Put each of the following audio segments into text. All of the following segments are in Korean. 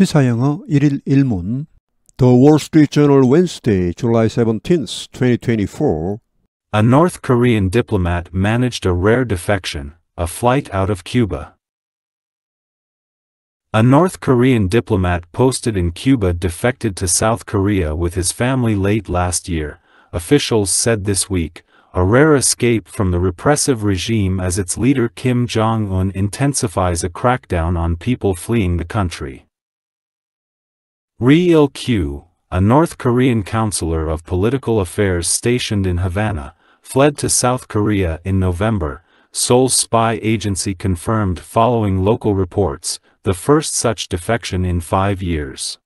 시사영어 1일 1문 The Wall Street Journal Wednesday, July 17, 2024 A North Korean diplomat managed a rare defection, a flight out of Cuba. A North Korean diplomat posted in Cuba defected to South Korea with his family late last year, officials said this week, a rare escape from the repressive regime as its leader Kim Jong-un intensifies a crackdown on people fleeing the country. Ri Il-kyu, a North Korean counselor of political affairs stationed in Havana, fled to South Korea in November, Seoul's spy agency confirmed following local reports, the first such defection in five years.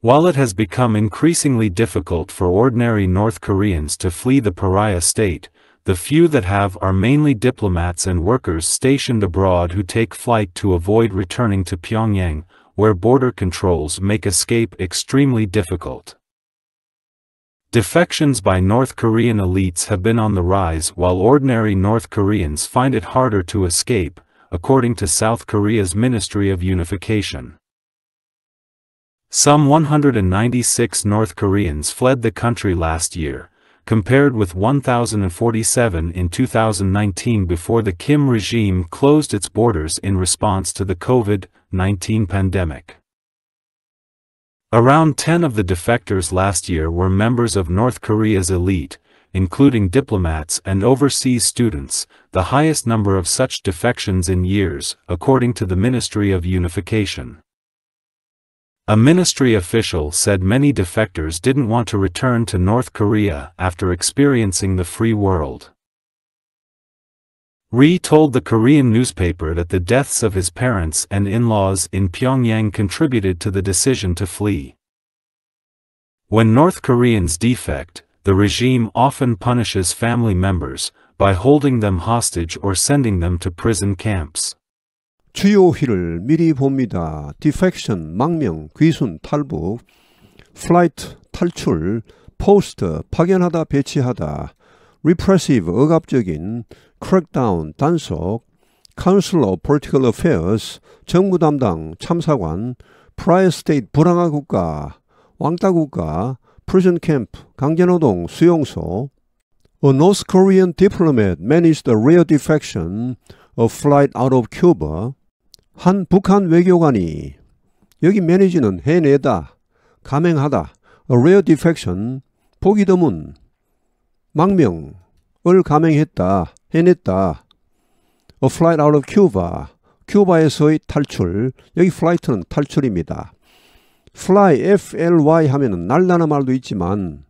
While it has become increasingly difficult for ordinary North Koreans to flee the pariah state, the few that have are mainly diplomats and workers stationed abroad who take flight to avoid returning to Pyongyang, where border controls make escape extremely difficult. Defections by North Korean elites have been on the rise while ordinary North Koreans find it harder to escape, according to South Korea's Ministry of Unification. Some 196 North Koreans fled the country last year, compared with 1,047 in 2019 before the Kim regime closed its borders in response to the COVID-19 pandemic. Around 10 of the defectors last year were members of North Korea's elite, including diplomats and overseas students, the highest number of such defections in years, according to the Ministry of Unification. A ministry official said many defectors didn't want to return to North Korea after experiencing the free world. Ri told the Korean newspaper that the deaths of his parents and in-laws in Pyongyang contributed to the decision to flee. When North Koreans defect, the regime often punishes family members by holding them hostage or sending them to prison camps. 주요 휠을 미리 봅니다. 디펙션, 망명, 귀순, 탈북, 플라이트, 탈출, 포스트, 파견하다, 배치하다, repressive, 억압적인, crackdown, 단속, council of political affairs, 정부 담당, 참사관, prior state, 불황화 국가, 왕따 국가, prison camp, 강제노동, 수용소, A North Korean diplomat managed the rare defection of flight out of Cuba. 한 북한 외교관이 여기 매니지는 해내다, 감행하다, rare defection, 보기 드문, 망명을 감행했다, 해냈다. A flight out of Cuba, 큐바에서의 탈출, 여기 flight는 탈출입니다. fly, fly 하면은 날라는 말도 있지만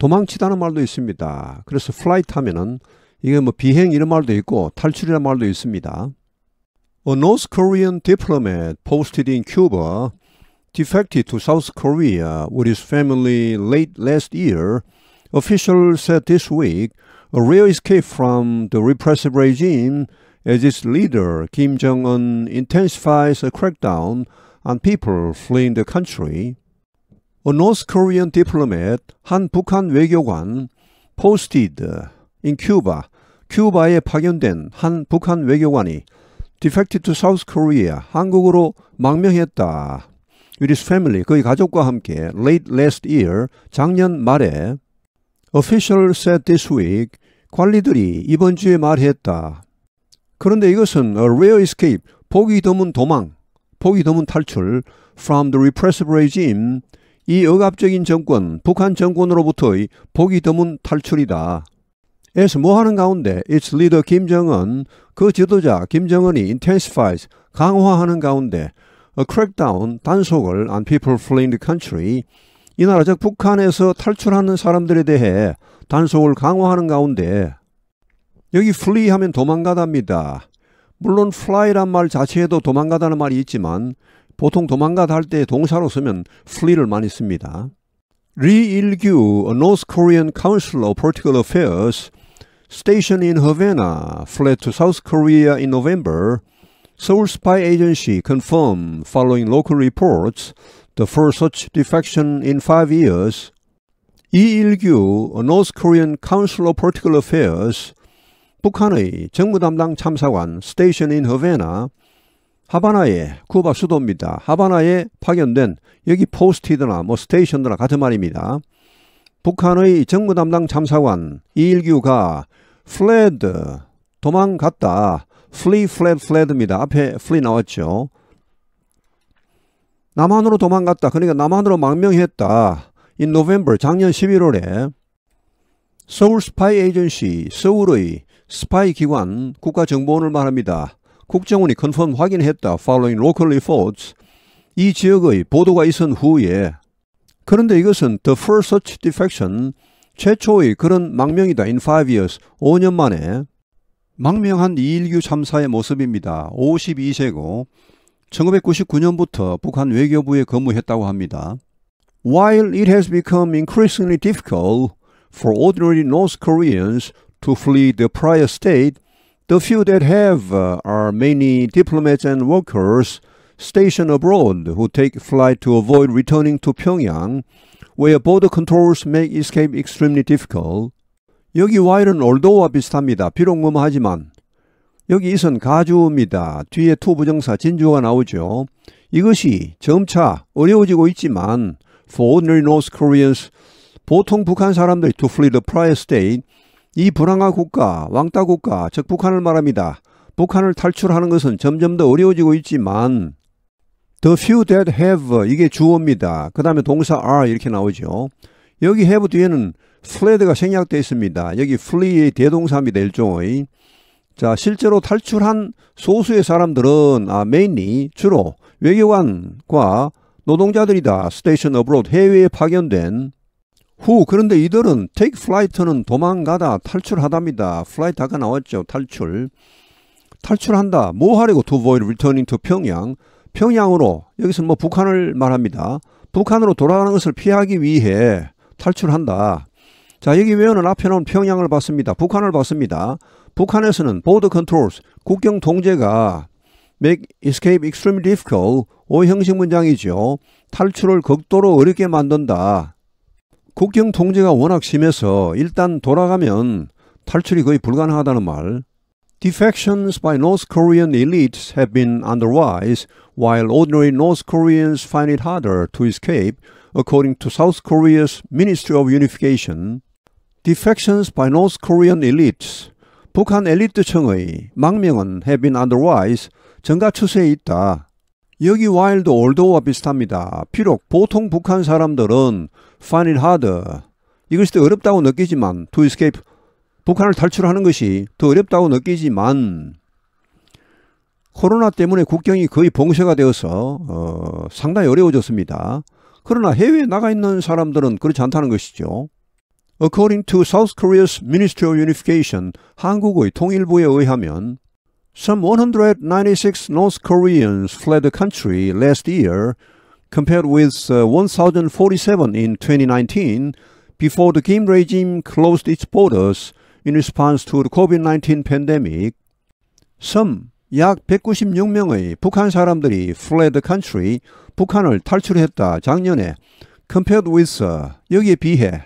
도망치다는 말도 있습니다. 그래서 flight 하면은 이게 뭐 비행 이런 말도 있고 탈출이라는 말도 있습니다. A North Korean diplomat posted in Cuba defected to South Korea with his family late last year, officials said this week, a rare escape from the repressive regime as its leader Kim Jong un intensifies a crackdown on people fleeing the country. A North Korean diplomat, 한 북한 외교관, posted in Cuba, Cuba에 파견된 한 북한 외교관이 defected to South Korea. 한국으로 망명했다. With his family, 그의 가족과 함께 late last year, 작년 말에 official said this week, 관리들이 이번 주에 말했다. 그런데 이것은 a rare escape, 보기 드문 도망, 보기 드문 탈출 from the repressive regime, 이 억압적인 정권, 북한 정권으로부터의 보기 드문 탈출이다. 에서 뭐하는 가운데 its leader 김정은 그 지도자 김정은이 intensifies 강화하는 가운데 a crackdown 단속을 on people fleeing the country 이 나라 즉 북한에서 탈출하는 사람들에 대해 단속을 강화하는 가운데 여기 flee 하면 도망가답니다. 물론 fly란 말 자체에도 도망가다는 말이 있지만 보통 도망가다 할 때 동사로 쓰면 flee를 많이 씁니다. 리 일규, a North Korean Council of Political Affairs s t a t i o n in Havana, fled to South Korea in November. Seoul spy agency confirmed, following local reports, the first such defection in five years. 이 일규, a North Korean Council of Political Affairs, 북한의 정무 담당 참사관 스테이션 인 허베나 하바나의 쿠바 수도입니다. 하바나에 파견된 여기 포스티드나 뭐 스테이션드나 같은 말입니다. 북한의 정무 담당 참사관 이일규가 fled 도망갔다. flee, fled, fled입니다. 앞에 flee 나왔죠. 남한으로 도망갔다. 그러니까 남한으로 망명했다. in November 작년 11월에 서울 스파이 에이전시 서울의 스파이 기관 국가정보원을 말합니다. 국정원이 컨펌 확인했다. following local reports 이 지역의 보도가 있은 후에 그런데 이것은 the first such defection 최초의 그런 망명이다. In five years. 5년 만에. 망명한 이일규 참사의 모습입니다. 52세고 1999년부터 북한 외교부에 근무했다고 합니다. While it has become increasingly difficult for ordinary North Koreans to flee the prior state, the few that have are many diplomats and workers stationed abroad who take flight to avoid returning to Pyongyang where border controls make escape extremely difficult. 여기 while은 although와 비슷합니다. 비록 뭐뭐하지만 여기 이선 가주입니다. 뒤에 to 부정사 진주가 나오죠. 이것이 점차 어려워지고 있지만 for ordinary North Koreans 보통 북한 사람들이 to flee the prior state 이 불황화 국가, 왕따 국가, 즉 북한을 말합니다. 북한을 탈출하는 것은 점점 더 어려워지고 있지만 The few that have 이게 주어입니다. 그 다음에 동사 are 이렇게 나오죠. 여기 have 뒤에는 fleed가 생략되어 있습니다. 여기 flee의 대동사입니다. 일종의. 자 실제로 탈출한 소수의 사람들은 아, mainly 주로 외교관과 노동자들이다. station abroad 해외에 파견된 후 그런데 이들은 take flight는 도망가다 탈출하답니다. flight 아까 나왔죠. 탈출. 탈출한다. 뭐 하려고 to avoid returning to 평양. 평양으로 여기서는 뭐 북한을 말합니다. 북한으로 돌아가는 것을 피하기 위해 탈출한다. 자 여기 외에는 앞에 놓은 평양을 봤습니다. 북한을 봤습니다. 북한에서는 보드 컨트롤스 국경 통제가 make escape extremely difficult 오 형식 문장이죠. 탈출을 극도로 어렵게 만든다. 국경 통제가 워낙 심해서 일단 돌아가면 탈출이 거의 불가능하다는 말. Defections by North Korean elites have been on the rise, while ordinary North Koreans find it harder to escape, according to South Korea's Ministry of Unification. Defections by North Korean elites 북한 엘리트층의 망명은 have been on the rise, 증가 추세에 있다. 여기 while도 although와 비슷합니다. 비록 보통 북한 사람들은 find it harder, 이것이 어렵다고 느끼지만 to escape 북한을 탈출하는 것이 더 어렵다고 느끼지만 코로나 때문에 국경이 거의 봉쇄가 되어서 어, 상당히 어려워졌습니다. 그러나 해외에 나가 있는 사람들은 그렇지 않다는 것이죠. According to South Korea's Ministry of Unification, 한국의 통일부에 의하면 Some 196 North Koreans fled the country last year compared with 1,047 in 2019 before the Kim regime closed its borders in response to the COVID-19 pandemic, some 약 196명의 북한 사람들이 fled the country, 북한을 탈출했다 작년에 compared with 여기에 비해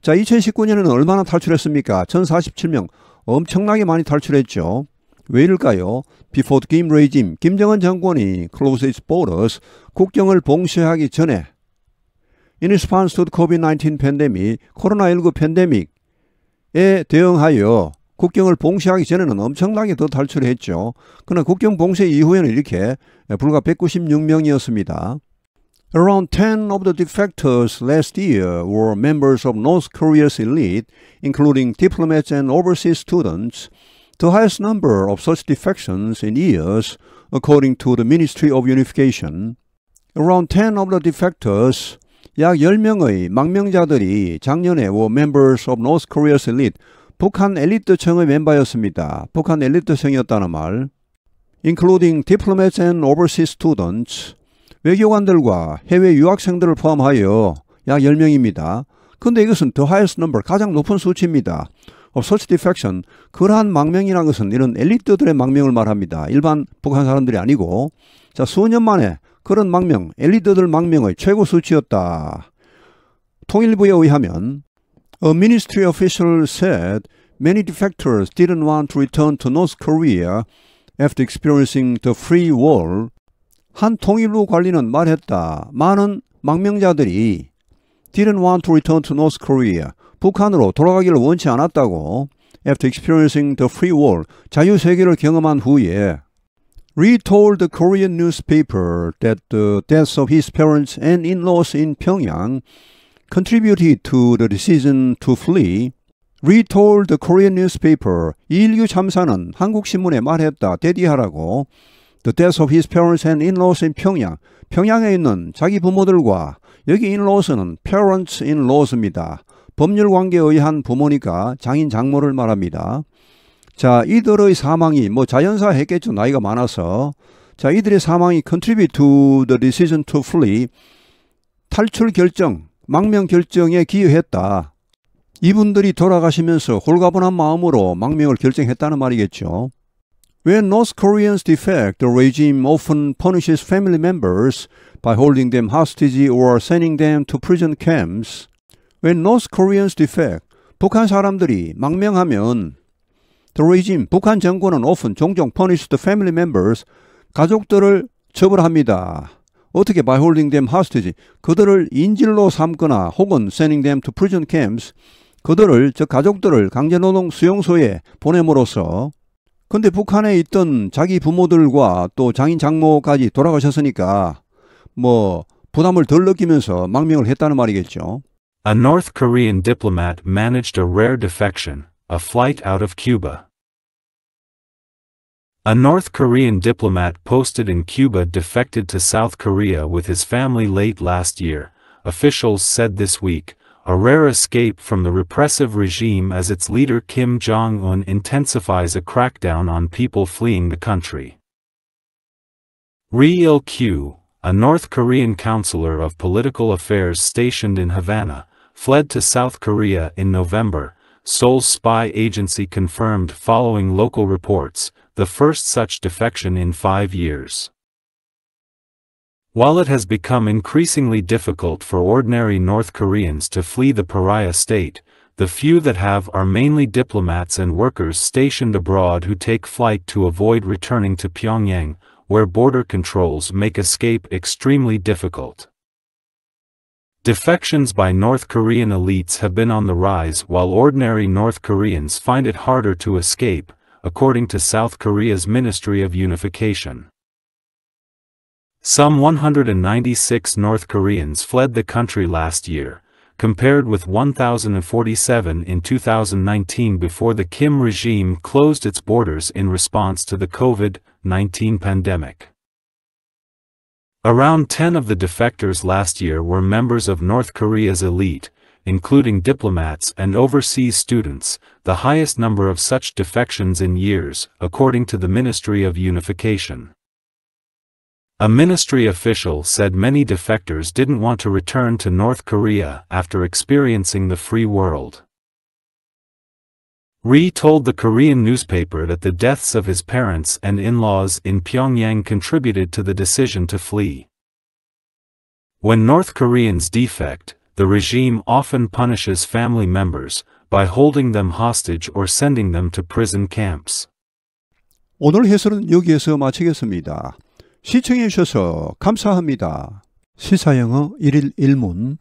자 2019년에는 얼마나 탈출했습니까? 1047명 엄청나게 많이 탈출했죠. 왜 이럴까요? Before the Kim regime, 김정은 정권이 close its borders, 국경을 봉쇄하기 전에 In response to the COVID-19 pandemic, 코로나19 팬데믹, 에 대응하여 국경을 봉쇄하기 전에는 엄청나게 더 탈출했죠. 그러나 국경 봉쇄 이후에는 이렇게 불과 196명이었습니다. Around 10 of the defectors last year were members of North Korea's elite, including diplomats and overseas students, the highest number of such defections in years, according to the Ministry of Unification. Around 10 of the defectors 약 10명의 망명자들이 작년에 워 Members of North Korea's Elite, 북한 엘리트청의 멤버였습니다. 북한 엘리트층이었다는 말. Including diplomats and overseas students, 외교관들과 해외 유학생들을 포함하여 약 10명입니다. 근데 이것은 더 하이스트 넘버 가장 높은 수치입니다. of such defection 그러한 망명이라는 것은 이런 엘리트들의 망명을 말합니다. 일반 북한 사람들이 아니고 자 수년 만에 그런 망명, 엘리트들 망명의 최고 수치였다. 통일부에 의하면 A ministry official said many defectors didn't want to return to North Korea after experiencing the free wall. 한 통일부 관리는 말했다. 많은 망명자들이 didn't want to return to North Korea. 북한으로 돌아가기를 원치 않았다고. after experiencing the free wall. 자유세계를 경험한 후에 retold the Korean newspaper that the deaths of his parents and in-laws in Pyongyang contributed to the decision to flee. retold the Korean newspaper 인류 참사는 한국 신문에 말했다 대디하라고 the deaths of his parents and in-laws in p y 평양에 있는 자기 부모들과 여기 in-laws는 parents in-laws입니다. 법률 관계에 의한 부모니까 장인 장모를 말합니다. 자, 이들의 사망이 뭐 자연사 했겠죠. 나이가 많아서. 자, 이들의 사망이 contribute to the decision to flee. 탈출 결정, 망명 결정에 기여했다. 이분들이 돌아가시면서 홀가분한 마음으로 망명을 결정했다는 말이겠죠. When North Koreans defect, the regime often punishes family members by holding them hostage or sending them to prison camps. When North Koreans defect, 북한 사람들이 망명하면 The regime, 북한 정권은 often 종종 punish the family members, 가족들을 처벌합니다. 어떻게 by holding them hostage, 그들을 인질로 삼거나 혹은 sending them to prison camps, 그들을 즉 가족들을 강제노동 수용소에 보냄으로써 근데 북한에 있던 자기 부모들과 또 장인 장모까지 돌아가셨으니까 뭐 부담을 덜 느끼면서 망명을 했다는 말이겠죠. A North Korean diplomat managed a rare defection a flight out of Cuba. A North Korean diplomat posted in Cuba defected to South Korea with his family late last year, officials said this week, a rare escape from the repressive regime as its leader Kim Jong-un intensifies a crackdown on people fleeing the country. Ri Il-kyu, a North Korean counselor of political affairs stationed in Havana, fled to South Korea in November, Seoul's spy agency confirmed following local reports, the first such defection in five years. While it has become increasingly difficult for ordinary North Koreans to flee the pariah state, the few that have are mainly diplomats and workers stationed abroad who take flight to avoid returning to Pyongyang, where border controls make escape extremely difficult. Defections by North Korean elites have been on the rise while ordinary North Koreans find it harder to escape, according to South Korea's Ministry of Unification. Some 196 North Koreans fled the country last year, compared with 1,047 in 2019 before the Kim regime closed its borders in response to the COVID-19 pandemic. Around 10 of the defectors last year were members of North Korea's elite, including diplomats and overseas students, the highest number of such defections in years, according to the Ministry of Unification. A ministry official said many defectors didn't want to return to North Korea after experiencing the free world. Ri told the Korean newspaper that the deaths of his parents and in-laws in Pyongyang contributed to the decision to flee. When North Koreans defect, the regime often punishes family members by holding them hostage or sending them to prison camps. 오늘 해설은 여기에서 마치겠습니다. 시청해 주셔서 감사합니다. 시사영어 1일 1문